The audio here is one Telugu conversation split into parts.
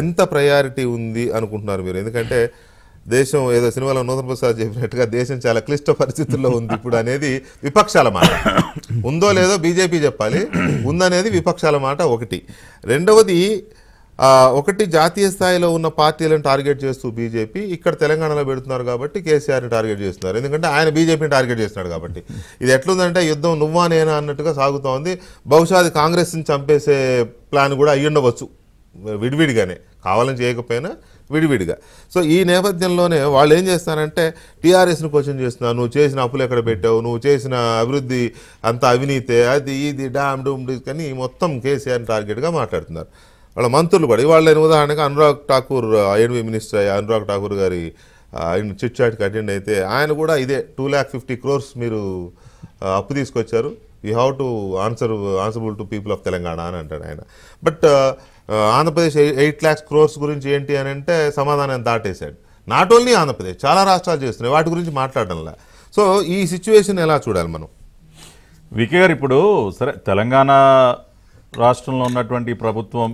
ఎంత ప్రయారిటీ ఉంది అనుకుంటున్నారు మీరు ఎందుకంటే దేశం ఏదో సినిమాలో నూతన ప్రసాద్ చెప్పినట్టుగా దేశం చాలా క్లిష్ట పరిస్థితుల్లో ఉంది ఇప్పుడు అనేది విపక్షాల మాట ఉందో లేదో బీజేపీ చెప్పాలి ఉందనేది విపక్షాల మాట ఒకటి రెండవది ఒకటి జాతీయ స్థాయిలో ఉన్న పార్టీలను టార్గెట్ చేస్తూ బీజేపీ ఇక్కడ తెలంగాణలో పెడుతున్నారు కాబట్టి కేసీఆర్ని టార్గెట్ చేస్తున్నారు ఎందుకంటే ఆయన బీజేపీని టార్గెట్ చేస్తున్నాడు కాబట్టి ఇది ఎట్లుందంటే యుద్ధం నువ్వా నేనా అన్నట్టుగా సాగుతోంది బహుశా అది కాంగ్రెస్ని చంపేసే ప్లాన్ కూడా అయ్యుండవచ్చు విడివిడిగానే కావాలని చేయకపోయినా విడివిడిగా సో ఈ నేపథ్యంలోనే వాళ్ళు ఏం చేస్తారంటే టీఆర్ఎస్ని క్వశ్చన్ చేస్తున్నావు నువ్వు చేసిన అప్పులు ఎక్కడ పెట్టావు నువ్వు చేసిన అభివృద్ధి అంత అవినీతే అది ఇది డామ్ డూమ్ అని మొత్తం కేసీఆర్ టార్గెట్గా మాట్లాడుతున్నారు వాళ్ళ మంత్రులు కూడా ఇవాళ నేను ఉదాహరణగా అనురాగ్ ఠాకూర్ ఏడవి మినిస్టర్ అనురాగ్ ఠాకూర్ గారి ఆయన చిట్ అటెండ్ అయితే ఆయన కూడా ఇదే టూ ల్యాక్ ఫిఫ్టీ క్రోర్స్ మీరు అప్పు తీసుకొచ్చారు you have to answer answerable to people of Telangana అని అంటాడు ఆయన బట్ ఆంధ్రప్రదేశ్ ఎయిట్ ల్యాక్స్ క్రోర్స్ గురించి ఏంటి అని అంటే సమాధానం దాటేశాడు నాట్ ఓన్లీ ఆంధ్రప్రదేశ్ చాలా రాష్ట్రాలు చేస్తున్నాయి వాటి గురించి మాట్లాడడంలా సో ఈ సిచ్యువేషన్ ఎలా చూడాలి మనం వికే గారు ఇప్పుడు సరే తెలంగాణ రాష్ట్రంలో ఉన్నటువంటి ప్రభుత్వం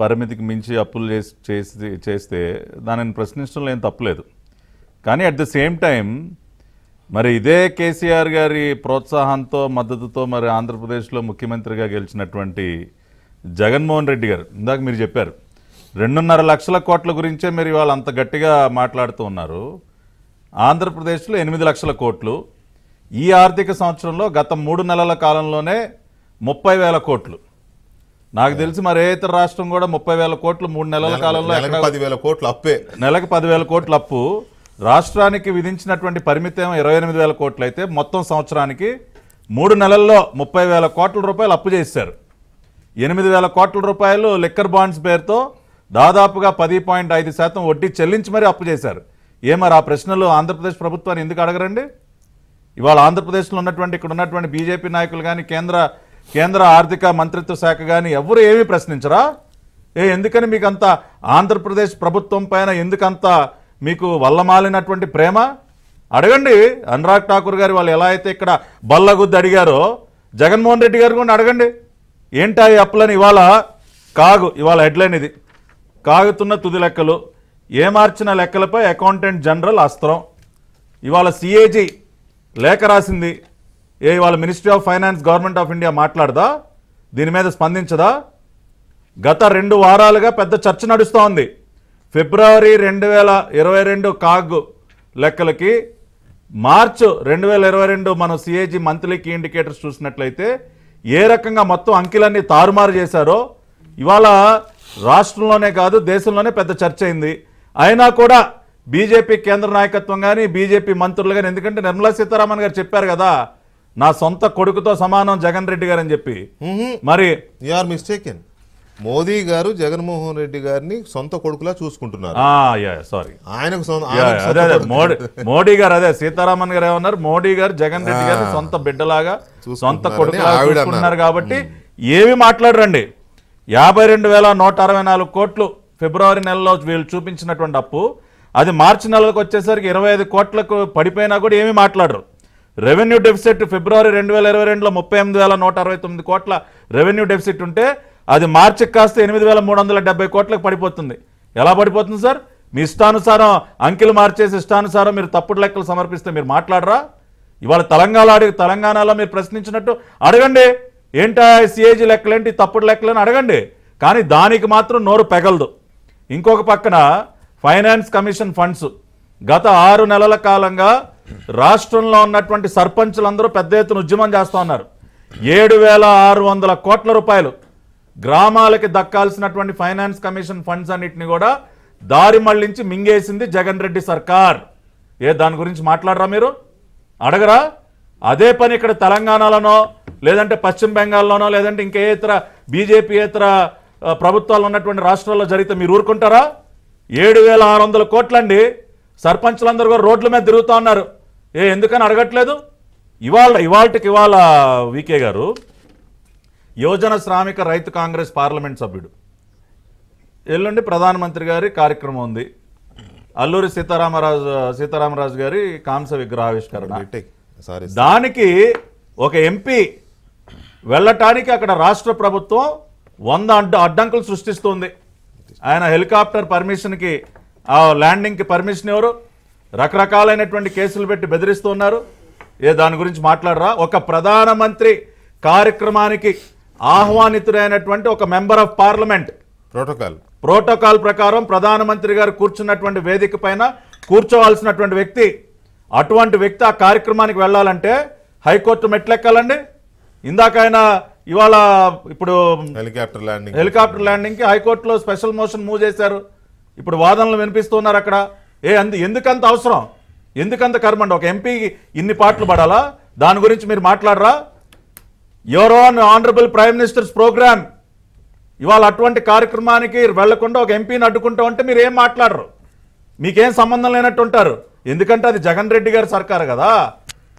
పరిమితికి మించి అప్పులు చేసి చేస్తే దానిని ప్రశ్నించడంలో ఏం తప్పులేదు కానీ అట్ ద సేమ్ టైం మరి ఇదే కేసీఆర్ గారి ప్రోత్సాహంతో మద్దతుతో మరి ఆంధ్రప్రదేశ్లో ముఖ్యమంత్రిగా గెలిచినటువంటి జగన్మోహన్ రెడ్డి గారు ఇందాక మీరు చెప్పారు రెండున్నర లక్షల కోట్ల గురించే మీరు ఇవాళ అంత గట్టిగా మాట్లాడుతూ ఉన్నారు ఆంధ్రప్రదేశ్లో ఎనిమిది లక్షల కోట్లు ఈ ఆర్థిక సంవత్సరంలో గత మూడు నెలల కాలంలోనే ముప్పై వేల కోట్లు నాకు తెలిసి మరే ఇతర రాష్ట్రం కూడా ముప్పై వేల కోట్లు మూడు నెలల కాలంలో పదివేల కోట్లు అప్పే నెలకు పదివేల కోట్లు అప్పు రాష్ట్రానికి విధించినటువంటి పరిమితం ఇరవై ఎనిమిది వేల కోట్లు అయితే మొత్తం సంవత్సరానికి మూడు నెలల్లో ముప్పై వేల కోట్ల రూపాయలు అప్పు చేశారు ఎనిమిది వేల కోట్ల రూపాయలు లిక్కర్ బాండ్స్ పేరుతో దాదాపుగా పది పాయింట్ ఐదు శాతం వడ్డీ చెల్లించి మరీ అప్పు చేశారు మరి ఆ ప్రశ్నలు ఆంధ్రప్రదేశ్ ప్రభుత్వాన్ని ఎందుకు అడగరండి ఇవాళ ఆంధ్రప్రదేశ్లో ఉన్నటువంటి ఇక్కడ ఉన్నటువంటి బీజేపీ నాయకులు కానీ కేంద్ర కేంద్ర ఆర్థిక మంత్రిత్వ శాఖ కానీ ఎవరు ఏమీ ప్రశ్నించరా ఏ ఎందుకని మీకు అంత ఆంధ్రప్రదేశ్ ప్రభుత్వం పైన ఎందుకంత మీకు వల్లమాలినటువంటి ప్రేమ అడగండి అనురాగ్ ఠాకూర్ గారు వాళ్ళు ఎలా అయితే ఇక్కడ బల్లగుద్ది అడిగారో జగన్మోహన్ రెడ్డి గారు కూడా అడగండి ఏంటా ఈ అప్పులని ఇవాళ కాగు ఇవాళ హెడ్లైన్ ఇది కాగుతున్న తుది లెక్కలు ఏ మార్చిన లెక్కలపై అకౌంటెంట్ జనరల్ అస్త్రం ఇవాళ సిఏజీ లేఖ రాసింది ఏ ఇవాళ ministry of finance government of India మాట్లాడదా దీని మీద స్పందించదా గత రెండు వారాలుగా పెద్ద చర్చ నడుస్తూ ఉంది ఫిబ్రవరి రెండు వేల ఇరవై రెండు కాగ్ లెక్కలకి మార్చు రెండు వేల ఇరవై రెండు మనం సిఏజీ మంత్లీకి ఇండికేటర్స్ చూసినట్లయితే ఏ రకంగా మొత్తం అంకెలన్నీ తారుమారు చేశారో ఇవాళ రాష్ట్రంలోనే కాదు దేశంలోనే పెద్ద చర్చ అయింది అయినా కూడా బీజేపీ కేంద్ర నాయకత్వం కానీ బీజేపీ మంత్రులు కానీ ఎందుకంటే నిర్మలా సీతారామన్ గారు చెప్పారు కదా నా సొంత కొడుకుతో సమానం జగన్ రెడ్డి గారు అని చెప్పి మరి యు ఆర్ మిస్టేకెన్ మోదీ గారు జగన్మోహన్ రెడ్డి గారిని సొంత కొడుకులా చూసుకుంటున్నారు సారీ ఆయనకు మోడీ మోడీ గారు అదే సీతారామన్ గారు ఏమన్నారు మోడీ గారు జగన్ రెడ్డి గారిని సొంత బిడ్డలాగా సొంత కొడుకున్నారు చూసుకుంటున్నారు కాబట్టి ఏమి మాట్లాడరండి యాభై రెండు వేల నూట అరవై నాలుగు కోట్లు ఫిబ్రవరి నెలలో వీళ్ళు చూపించినటువంటి అప్పు అది మార్చి నెలకు వచ్చేసరికి ఇరవై ఐదు కోట్లకు పడిపోయినా కూడా ఏమీ మాట్లాడరు రెవెన్యూ డెఫిసిట్ ఫిబ్రవరి రెండు వేల ఇరవై రెండులో ముప్పై ఎనిమిది వేల నూట అరవై తొమ్మిది కోట్ల రెవెన్యూ డెఫిసిట్ ఉంటే అది మార్చికి కాస్త ఎనిమిది వేల మూడు వందల డెబ్బై కోట్లకు పడిపోతుంది ఎలా పడిపోతుంది సార్ మీ ఇష్టానుసారం అంకెలు మార్చేసి ఇష్టానుసారం మీరు తప్పుడు లెక్కలు సమర్పిస్తే మీరు మాట్లాడరా ఇవాళ తెలంగాణ అడిగి తెలంగాణలో మీరు ప్రశ్నించినట్టు అడగండి ఏంటా సిఏజీ లెక్కలేంటి తప్పుడు లెక్కలని అడగండి కానీ దానికి మాత్రం నోరు పెగలదు ఇంకొక పక్కన ఫైనాన్స్ కమిషన్ ఫండ్స్ గత ఆరు నెలల కాలంగా రాష్ట్రంలో ఉన్నటువంటి సర్పంచ్లందరూ పెద్ద ఎత్తున ఉద్యమం చేస్తూ ఉన్నారు ఏడు కోట్ల రూపాయలు గ్రామాలకి దక్కాల్సినటువంటి ఫైనాన్స్ కమిషన్ ఫండ్స్ అన్నింటినీ కూడా దారి మళ్లించి మింగేసింది జగన్ రెడ్డి సర్కార్ ఏ దాని గురించి మాట్లాడరా మీరు అడగరా అదే పని ఇక్కడ తెలంగాణలోనో లేదంటే పశ్చిమ బెంగాల్లోనో లేదంటే ఇంకే ఇతర బీజేపీ ఇతర ప్రభుత్వాలు ఉన్నటువంటి రాష్ట్రాల్లో జరిగితే మీరు ఊరుకుంటారా ఏడు వేల ఆరు వందల కోట్లండి సర్పంచ్లందరూ కూడా రోడ్ల మీద తిరుగుతూ ఉన్నారు ఏ ఎందుకని అడగట్లేదు ఇవాళ ఇవాళకి ఇవాళ వీకే గారు యోజన శ్రామిక రైతు కాంగ్రెస్ పార్లమెంట్ సభ్యుడు ఎల్లుండి ప్రధానమంత్రి గారి కార్యక్రమం ఉంది అల్లూరి సీతారామరాజు సీతారామరాజు గారి కాంస విగ్రహావిష్కరణ దానికి ఒక ఎంపీ వెళ్ళటానికి అక్కడ రాష్ట్ర ప్రభుత్వం వంద అడ్డు అడ్డంకులు సృష్టిస్తుంది ఆయన హెలికాప్టర్ పర్మిషన్కి ఆ ల్యాండింగ్కి పర్మిషన్ ఎవరు రకరకాలైనటువంటి కేసులు పెట్టి బెదిరిస్తున్నారు ఏ దాని గురించి మాట్లాడరా ఒక ప్రధానమంత్రి కార్యక్రమానికి ఆహ్వానితుడైనటువంటి ఒక member of parliament protocol protocol ప్రకారం ప్రధానమంత్రి గారు కూర్చున్నటువంటి వేదిక పైన కూర్చోవాల్సినటువంటి వ్యక్తి అటువంటి వ్యక్తి ఆ కార్యక్రమానికి వెళ్ళాలంటే హైకోర్టు మెట్లెక్కాలండి ఇందాక ఆయన ఇవాళ ఇప్పుడు హెలికాప్టర్ ల్యాండింగ్ హెలికాప్టర్ ల్యాండింగ్కి హైకోర్టులో స్పెషల్ మోషన్ మూవ్ చేశారు ఇప్పుడు వాదనలు వినిపిస్తున్నారు అక్కడ ఏ అంది ఎందుకంత అవసరం ఎందుకంత కర్మండి ఒక ఎంపీకి ఇన్ని పాటలు పడాలా దాని గురించి మీరు మాట్లాడరా your and honourable prime minister's programme ఇవాళ అటువంటి కార్యక్రమానికి వెళ్లకుండా ఒక ఎంపీని అడ్డుకుంటా ఉంటే మీరు ఏం మాట్లాడరు మీకేం సంబంధం లేనట్టు ఉంటారు ఎందుకంటే అది జగన్ రెడ్డి గారి సర్కారు కదా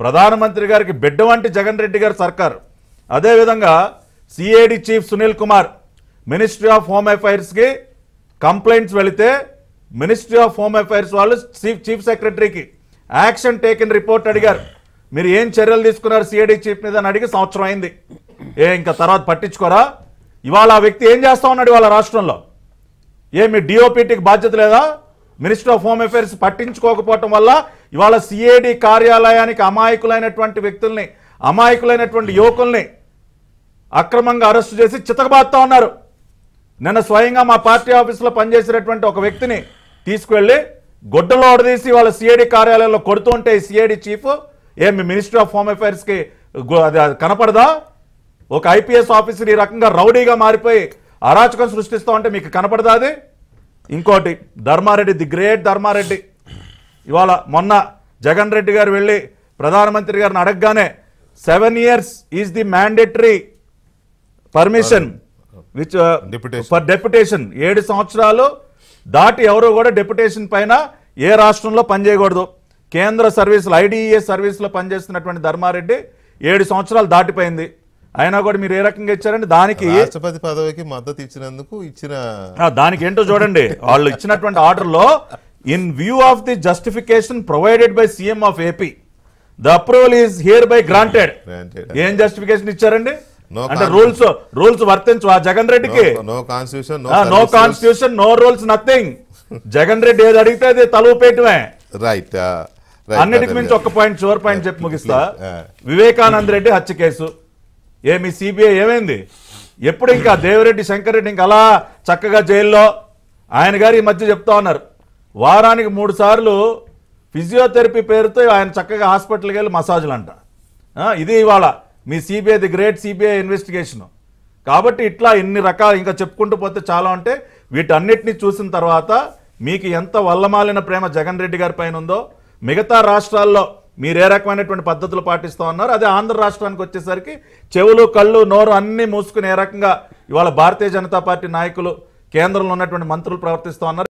ప్రధానమంత్రి గారికి బిడ్డ వంటి జగన్ రెడ్డి గారి సర్కారు అదేవిధంగా CID chief Sunil Kumar ministry of home అఫైర్స్కి కంప్లైంట్స్ వెళితే మినిస్ట్రీ ఆఫ్ హోమ్ అఫైర్స్ వాళ్ళు చీఫ్ చీఫ్ సెక్రటరీకి యాక్షన్ టేకిన్ రిపోర్ట్ అడిగారు మీరు ఏం చర్యలు తీసుకున్నారు సిఐడి చీఫ్ మీద అని అడిగి సంవత్సరం అయింది ఏ ఇంకా తర్వాత పట్టించుకోరా ఇవాళ ఆ వ్యక్తి ఏం చేస్తా ఉన్నాడు ఇవాళ రాష్ట్రంలో ఏ మీ డిఓపిటీకి బాధ్యత లేదా మినిస్టర్ ఆఫ్ హోమ్ అఫైర్స్ పట్టించుకోకపోవటం వల్ల ఇవాళ సిఐడి కార్యాలయానికి అమాయకులైనటువంటి వ్యక్తుల్ని అమాయకులైనటువంటి యువకుల్ని అక్రమంగా అరెస్టు చేసి చితకబాస్తా ఉన్నారు నిన్న స్వయంగా మా పార్టీ ఆఫీసులో పనిచేసినటువంటి ఒక వ్యక్తిని తీసుకువెళ్ళి గొడ్డలో తీసి వాళ్ళ సిఐడి కార్యాలయంలో కొడుతుంటే సిఐడి చీఫ్ ఏ మీ మినిస్ట్రీ ఆఫ్ హోమ్ అఫైర్స్కి కనపడదా ఒక ఐపీఎస్ ఆఫీసర్ ఈ రకంగా రౌడీగా మారిపోయి అరాచకం సృష్టిస్తూ అంటే మీకు కనపడదా అది ఇంకోటి ధర్మారెడ్డి ది గ్రేట్ ధర్మారెడ్డి ఇవాళ మొన్న జగన్ రెడ్డి గారు వెళ్ళి ప్రధానమంత్రి గారిని అడగగానే seven years is the mandatory permission which for deputation ఏడు సంవత్సరాలు దాటి ఎవరు కూడా డెప్యుటేషన్ పైన ఏ రాష్ట్రంలో పనిచేయకూడదు కేంద్ర సర్వీసులు ఐడిఏ సర్వీసులో పనిచేస్తున్నటువంటి ధర్మారెడ్డి ఏడు సంవత్సరాలు దాటిపోయింది అయినా కూడా మీరు ఏ రకంగా ఇచ్చారండి దానికి రాష్ట్రపతి పదవికి మద్దతు ఇచ్చినందుకు ఇచ్చిన దానికి ఏంటో చూడండి వాళ్ళు ఇచ్చినటువంటి ఆర్డర్లో in view of the justification provided by CM of AP the approval is hereby granted ఏం జస్టిఫికేషన్ ఇచ్చారండి అంటే రూల్స్ రూల్స్ వర్తించు ఆ జగన్ రెడ్డికి no constitution no constitution no rules nothing Jagan Reddy ఏది అడిగితే అది తలువు రైట్ అన్నిటికి మించి ఒక పాయింట్ చివరి పాయింట్ చెప్పి ముగిస్తా వివేకానంద రెడ్డి హత్య కేసు ఏమి సిబిఐ ఏమైంది ఎప్పుడు ఇంకా దేవిరెడ్డి శంకర్ రెడ్డి ఇంకా అలా చక్కగా జైల్లో ఆయన గారు ఈ మధ్య చెప్తా ఉన్నారు వారానికి మూడు సార్లు ఫిజియోథెరపీ పేరుతో ఆయన చక్కగా హాస్పిటల్కి వెళ్ళి మసాజులు అంట ఇది ఇవాళ మీ CBI the great CBI investigation కాబట్టి ఇట్లా ఇన్ని రకాలు ఇంకా చెప్పుకుంటూ పోతే చాలా ఉంటే వీటన్నిటిని చూసిన తర్వాత మీకు ఎంత వల్లమాలిన ప్రేమ జగన్ రెడ్డి గారి పైన ఉందో మిగతా రాష్ట్రాల్లో మీరు ఏ రకమైనటువంటి పద్ధతులు పాటిస్తూ ఉన్నారు అదే ఆంధ్ర రాష్ట్రానికి వచ్చేసరికి చెవులు కళ్ళు నోరు అన్నీ మూసుకుని ఏ రకంగా ఇవాళ భారతీయ జనతా పార్టీ నాయకులు కేంద్రంలో ఉన్నటువంటి మంత్రులు ప్రవర్తిస్తూ ఉన్నారు